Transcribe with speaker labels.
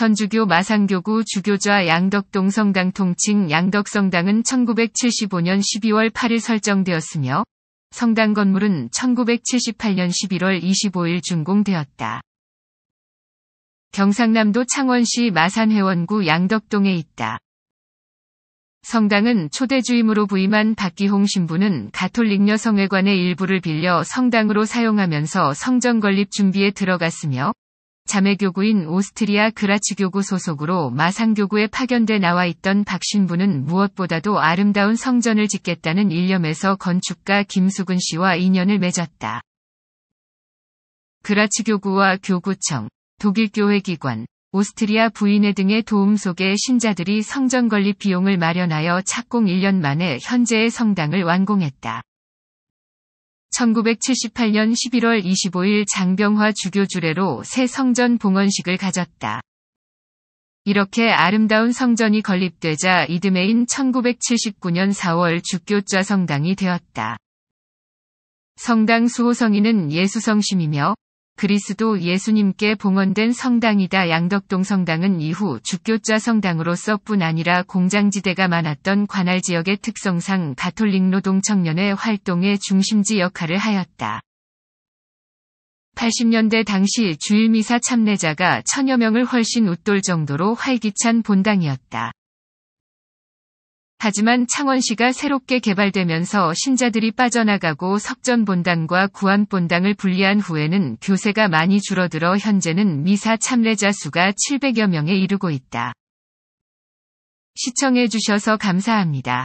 Speaker 1: 천주교 마상교구 주교좌 양덕동 성당 통칭 양덕성당은 1975년 12월 8일 설정되었으며 성당 건물은 1978년 11월 25일 준공되었다. 경상남도 창원시 마산회원구 양덕동에 있다. 성당은 초대주임으로 부임한 박기홍 신부는 가톨릭 여성회관의 일부를 빌려 성당으로 사용하면서 성전 건립 준비에 들어갔으며 자매교구인 오스트리아 그라츠교구 소속으로 마상교구에 파견돼 나와 있던 박신부는 무엇보다도 아름다운 성전을 짓겠다는 일념에서 건축가 김수근 씨와 인연을 맺었다. 그라츠교구와 교구청, 독일교회기관, 오스트리아 부인회 등의 도움 속에 신자들이 성전 건립 비용을 마련하여 착공 1년 만에 현재의 성당을 완공했다. 1978년 11월 25일 장병화 주교 주례로 새 성전 봉헌식을 가졌다. 이렇게 아름다운 성전이 건립되자 이듬해인 1979년 4월 주교자 성당이 되었다. 성당 수호성인은 예수성심이며 그리스도 예수님께 봉헌된 성당이다. 양덕동 성당은 이후 주교자 성당으로서뿐 아니라 공장지대가 많았던 관할 지역의 특성상 가톨릭 노동 청년의 활동의 중심지 역할을 하였다. 80년대 당시 주일미사 참례자가 천여 명을 훨씬 웃돌 정도로 활기찬 본당이었다. 하지만 창원시가 새롭게 개발되면서 신자들이 빠져나가고 석전본당과 구암본당을 분리한 후에는 교세가 많이 줄어들어 현재는 미사 참례자 수가 700여 명에 이르고 있다. 시청해주셔서 감사합니다.